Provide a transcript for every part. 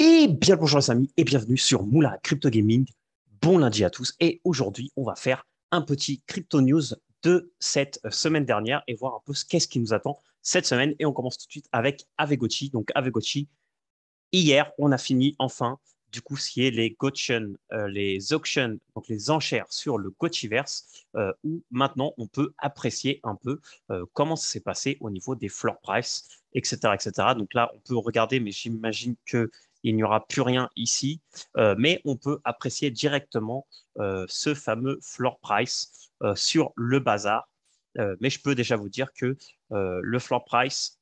Et bien le bonjour les amis et bienvenue sur Moula Crypto Gaming. Bon lundi à tous et aujourd'hui on va faire un petit crypto news de cette semaine dernière et voir un peu ce qu'est-ce qui nous attend cette semaine et on commence tout de suite avec Avegochi. Donc Avegochi, hier on a fini enfin du coup ce est les Gotchen, euh, les auctions, donc les enchères sur le Gotchiverse euh, où maintenant on peut apprécier un peu euh, comment ça s'est passé au niveau des floor price, etc., etc. Donc là on peut regarder mais j'imagine que il n'y aura plus rien ici, euh, mais on peut apprécier directement euh, ce fameux floor price euh, sur le bazar. mais je peux déjà vous dire que le floor price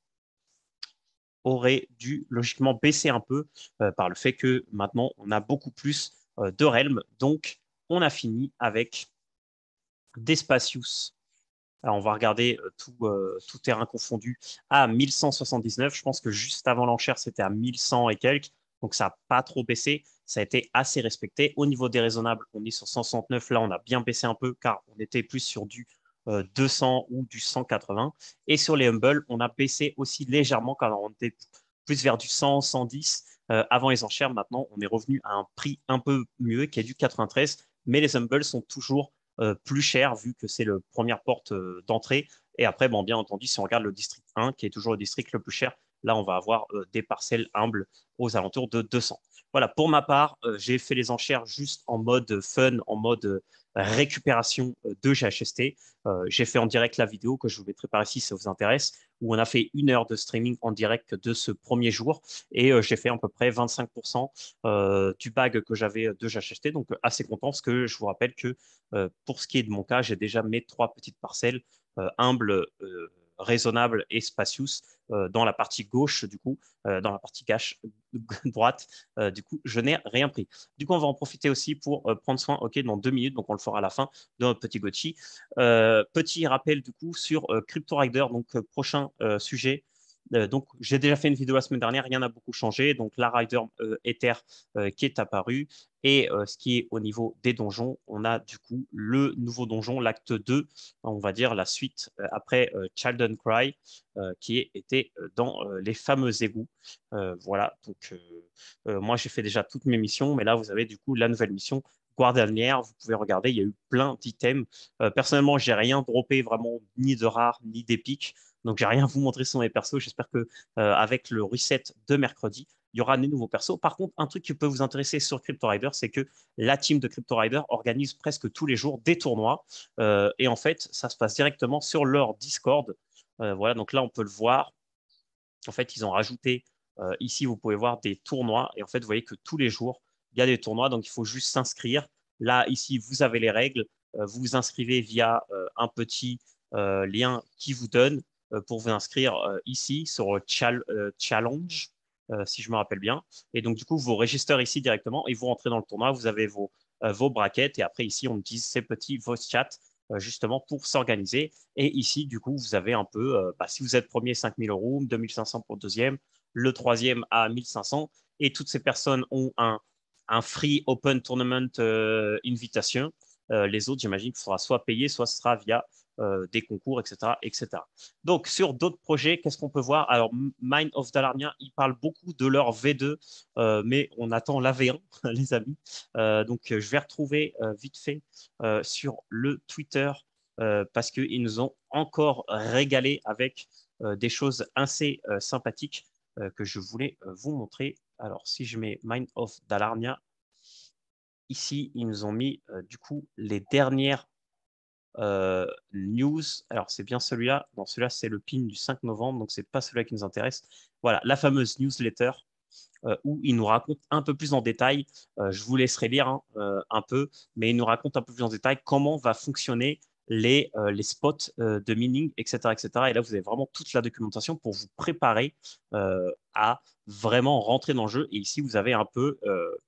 aurait dû logiquement baisser un peu par le fait que maintenant on a beaucoup plus de realms. Donc on a fini avec des alors on va regarder tout, tout, terrain confondu à 1179. Je pense que juste avant l'enchère, c'était à 1100 et quelques. Donc, ça n'a pas trop baissé. Ça a été assez respecté. Au niveau des raisonnables, on est sur 169. Là, on a bien baissé un peu car on était plus sur du 200 euh, ou du 180. Et sur les Humble, on a baissé aussi légèrement car on était plus vers du 100, 110 euh, avant les enchères. Maintenant, on est revenu à un prix un peu mieux qui est du 93, mais les Humble sont toujours euh, plus chers vu que c'est la première porte d'entrée. Et après, bon, bien entendu, si on regarde le district 1, qui est toujours le district le plus cher, Là, on va avoir euh, des parcelles humbles aux alentours de 200. Voilà, pour ma part, euh, j'ai fait les enchères juste en mode fun, en mode euh, récupération de GHST. j'ai fait en direct la vidéo que je vous mettrai par ici si ça vous intéresse, où on a fait une heure de streaming en direct de ce premier jour et j'ai fait à peu près 25% du bag que j'avais de GHST. Donc, assez content parce que je vous rappelle que pour ce qui est de mon cas, j'ai déjà mes trois petites parcelles humbles raisonnable et spacious euh, dans la partie gauche, du coup, euh, dans la partie cache droite, euh, du coup, je n'ai rien pris. Du coup, on va en profiter aussi pour prendre soin, ok, dans deux minutes, donc on le fera à la fin de notre petit Gochi. petit rappel, du coup, sur Crypto Rider, donc prochain sujet euh, donc, j'ai déjà fait une vidéo la semaine dernière, rien n'a beaucoup changé. Donc, la rider euh, Ether euh, qui est apparue. Et ce qui est au niveau des donjons, on a du coup le nouveau donjon, l'acte 2, on va dire la suite après and Cry, qui était dans les fameux égouts. voilà, donc moi j'ai fait déjà toutes mes missions, mais là vous avez du coup la nouvelle mission Guardianière, vous pouvez regarder, il y a eu plein d'items. personnellement personnellement, j'ai rien droppé vraiment, ni de rare, ni d'épique. Donc, j'ai rien à vous montrer sur mes persos. J'espère que euh, avec le reset de mercredi, il y aura des nouveaux persos. Par contre, un truc qui peut vous intéresser sur Crypto Rider, c'est que la team de Crypto Rider organise presque tous les jours des tournois. Euh, et en fait, ça se passe directement sur leur Discord. Euh, voilà, donc là, on peut le voir. En fait, ils ont rajouté ici, vous pouvez voir des tournois. Et en fait, vous voyez que tous les jours, il y a des tournois. Donc, il faut juste s'inscrire. Là, ici, vous avez les règles. vous vous inscrivez via un petit lien qui vous donne. Euh, pour vous inscrire euh, ici sur euh, Challenge, si je me rappelle bien. Et donc, du coup, vous registrez ici directement et vous rentrez dans le tournoi. Vous avez vos, vos braquettes et après, ici, on utilise ces petits vos chats justement pour s'organiser. Et ici, du coup, vous avez un peu, bah, si vous êtes premier, 5000 euros, 2500 pour le deuxième, le troisième à 1500. Et toutes ces personnes ont un, free open tournament invitation. les autres, j'imagine qu'il faudra soit payer, soit ce sera via euh, des concours, etc., etc. Donc, sur d'autres projets, qu'est-ce qu'on peut voir Alors, Mind of Dalarnia, ils parlent beaucoup de leur V2, euh, mais on attend la V1, les amis. Euh, donc, je vais retrouver vite fait sur le Twitter parce qu'ils nous ont encore régalé avec des choses assez sympathiques que je voulais vous montrer. Alors, si je mets Mind of Dalarnia, ici, ils nous ont mis du coup les dernières euh, news. Alors, c'est bien celui-là. Non, celui-là, c'est le pin du 5 novembre, donc c'est pas celui-là qui nous intéresse. Voilà, la fameuse newsletter euh, où il nous raconte un peu plus en détail. Euh, je vous laisserai lire hein, un peu, mais il nous raconte un peu plus en détail comment va fonctionner les, euh, les spots euh, de mining, etc., etc. Et là, vous avez vraiment toute la documentation pour vous préparer euh, à vraiment rentrer dans le jeu. Et ici, vous avez un peu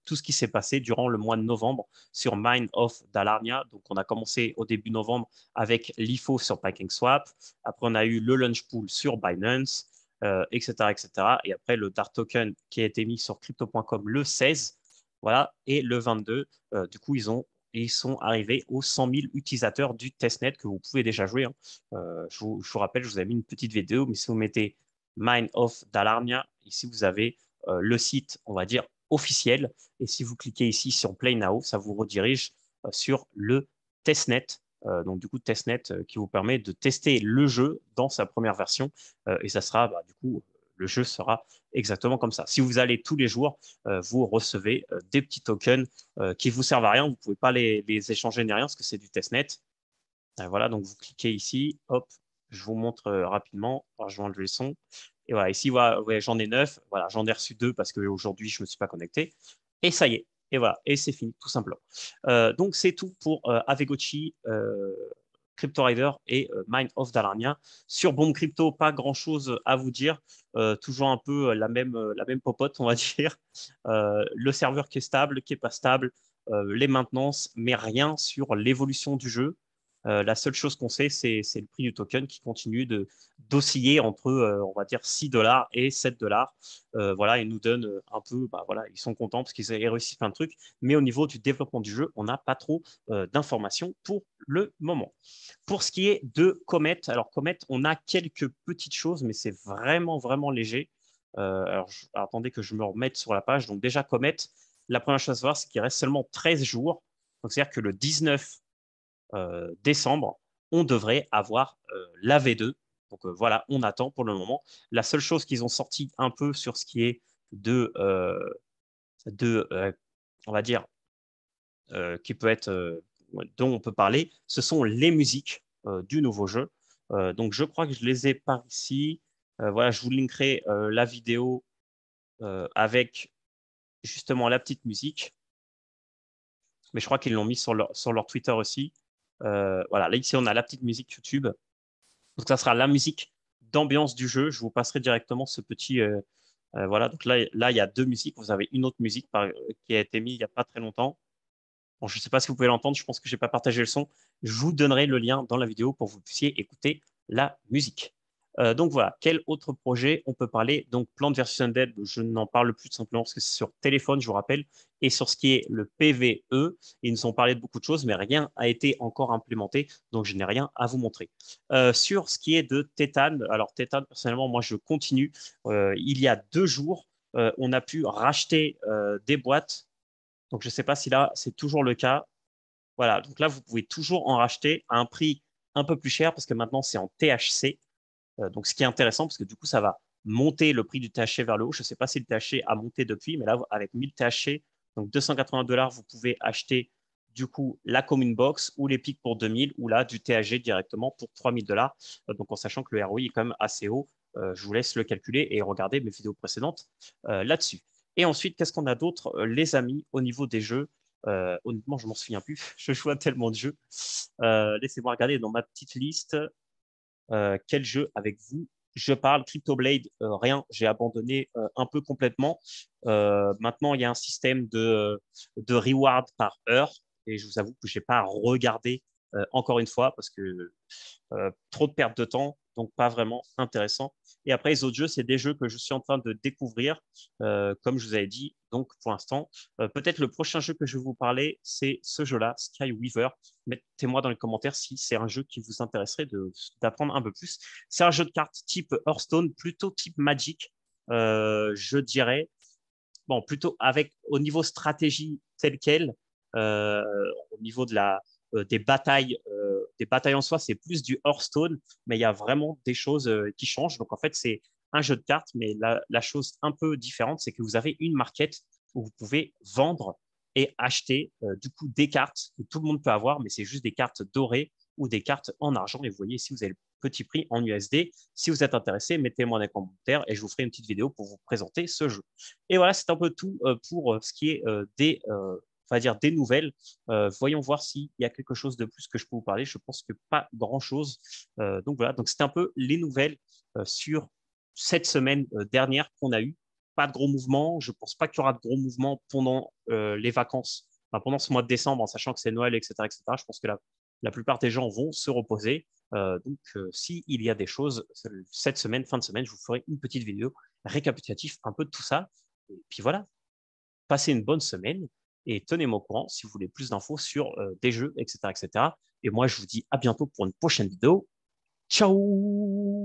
tout ce qui s'est passé durant le mois de novembre sur Mine of Dalarnia. Donc, on a commencé au début novembre avec l'IFO sur Packing Swap. Après, on a eu le Lunch Pool sur Binance, etc., etc. Et après, le DART Token qui a été mis sur crypto.com le 16. Voilà, et le 22, du coup, ils ont ils sont arrivés aux 100 000 utilisateurs du testnet que vous pouvez déjà jouer. Hein. Euh, je, vous, rappelle, je vous ai mis une petite vidéo, mais si vous mettez Mine of d'Alarmia, ici vous avez euh, le site, on va dire, officiel. Et si vous cliquez ici sur Play Now, ça vous redirige euh, sur le testnet. donc du coup, testnet qui vous permet de tester le jeu dans sa première version. et ça sera, bah, du coup, le jeu sera exactement comme ça. Si vous allez tous les jours, euh, vous recevez euh, des petits tokens euh, qui ne vous servent à rien. Vous ne pouvez pas les, échanger ni rien parce que c'est du testnet. voilà, donc vous cliquez ici. Hop, je vous montre rapidement. Alors, le son. Et voilà, ici, j'en ai neuf. Voilà, j'en ai reçu deux parce qu'aujourd'hui, je ne me suis pas connecté. Et ça y est. Et voilà, et c'est fini, tout simplement. donc, c'est tout pour Avegochi Crypto et euh, Mind of Dalarnia. Sur Bomb Crypto, pas grand chose à vous dire. Euh, toujours un peu euh, la même, la même popote, on va dire. le serveur qui est stable, qui n'est pas stable, les maintenances, mais rien sur l'évolution du jeu. Euh, la seule chose qu'on sait, c'est le prix du token qui continue d'osciller entre, euh, on va dire, 6 dollars et 7 dollars. Euh, voilà, ils nous donnent un peu, bah, ils sont contents parce qu'ils ont réussi plein de trucs. Mais au niveau du développement du jeu, on n'a pas trop d'informations pour le moment. Pour ce qui est de Comet, alors Comet, on a quelques petites choses, mais c'est vraiment, vraiment léger. alors, attendez que je me remette sur la page. Donc, déjà, Comet, la première chose à savoir, c'est qu'il reste seulement 13 jours. Donc, c'est-à-dire que le 19 euh, décembre, on devrait avoir euh, la V2. Donc euh, voilà, on attend pour le moment. La seule chose qu'ils ont sorti un peu sur ce qui est de, on va dire, qui peut être dont on peut parler, ce sont les musiques du nouveau jeu. donc je crois que je les ai par ici. voilà, je vous linkerai la vidéo avec justement la petite musique. Mais je crois qu'ils l'ont mis sur leur Twitter aussi. Euh, voilà, là ici on a la petite musique YouTube. Donc ça sera la musique d'ambiance du jeu. Je vous passerai directement ce petit. Euh, euh, voilà, donc là, il y a deux musiques. Vous avez une autre musique qui a été mise il n'y a pas très longtemps. Bon, je ne sais pas si vous pouvez l'entendre, je pense que je n'ai pas partagé le son. Je vous donnerai le lien dans la vidéo pour que vous puissiez écouter la musique. Euh, donc voilà, quel autre projet on peut parler Donc Plant vs. Undead, je n'en parle plus tout simplement parce que c'est sur téléphone, je vous rappelle, et sur ce qui est le PVE. Ils nous ont parlé de beaucoup de choses, mais rien n'a été encore implémenté, donc je n'ai rien à vous montrer. Euh, sur ce qui est de Tétane, alors Tétane, personnellement, moi je continue. Euh, il y a deux jours, on a pu racheter des boîtes. Donc je ne sais pas si là c'est toujours le cas. Voilà, donc là vous pouvez toujours en racheter à un prix un peu plus cher parce que maintenant c'est en THC. Euh, donc, ce qui est intéressant, parce que du coup, ça va monter le prix du THC vers le haut. Je ne sais pas si le THC a monté depuis, mais là, avec 1000 THC, donc 280 dollars, vous pouvez acheter du coup la commune box ou les pics pour 2000 ou là du THG directement pour 3000 dollars. Euh, donc en sachant que le ROI est quand même assez haut, euh, je vous laisse le calculer et regarder mes vidéos précédentes là-dessus. Et ensuite, qu'est-ce qu'on a d'autre, les amis, au niveau des jeux Honnêtement, je m'en souviens plus. Je joue à tellement de jeux. Laissez-moi regarder dans ma petite liste. Euh, quel jeu avec vous je parle CryptoBlade, euh, rien, j'ai abandonné euh, un peu complètement. maintenant, il y a un système de, de reward par heure et je vous avoue que je n'ai pas regardé encore une fois parce que trop de perte de temps, donc pas vraiment intéressant. Et après, les autres jeux, c'est des jeux que je suis en train de découvrir. comme je vous avais dit, donc, pour l'instant, euh, peut-être le prochain jeu que je vais vous parler, c'est ce jeu-là, Skyweaver Mettez-moi dans les commentaires si c'est un jeu qui vous intéresserait d'apprendre un peu plus. C'est un jeu de cartes type Hearthstone, plutôt type Magic, euh, je dirais. Bon, plutôt avec au niveau stratégie tel quel, euh, au niveau de la, des batailles, des batailles en soi, c'est plus du Hearthstone, mais il y a vraiment des choses qui changent. Donc, en fait, c'est un jeu de cartes, mais la, chose un peu différente, c'est que vous avez une marquette où vous pouvez vendre et acheter euh, du coup des cartes que tout le monde peut avoir, mais c'est juste des cartes dorées ou des cartes en argent. Et vous voyez ici, vous avez le petit prix en USD. Si vous êtes intéressé, mettez-moi un commentaire et je vous ferai une petite vidéo pour vous présenter ce jeu. Et voilà, c'est un peu tout euh, pour euh, ce qui est des, va dire des nouvelles. voyons voir s'il y a quelque chose de plus que je peux vous parler. Je pense que pas grand-chose. donc voilà, donc un peu les nouvelles sur cette semaine euh, dernière qu'on a eu, Pas de gros mouvements. Je ne pense pas qu'il y aura de gros mouvements pendant euh, les vacances, pendant ce mois de décembre, en sachant que c'est Noël, etc., etc. Je pense que la, plupart des gens vont se reposer. Euh, donc, si s'il y a des choses cette semaine, fin de semaine, je vous ferai une petite vidéo récapitulatif un peu de tout ça. Et puis voilà, passez une bonne semaine et tenez-moi au courant si vous voulez plus d'infos sur des jeux, etc., etc. Et moi, je vous dis à bientôt pour une prochaine vidéo. Ciao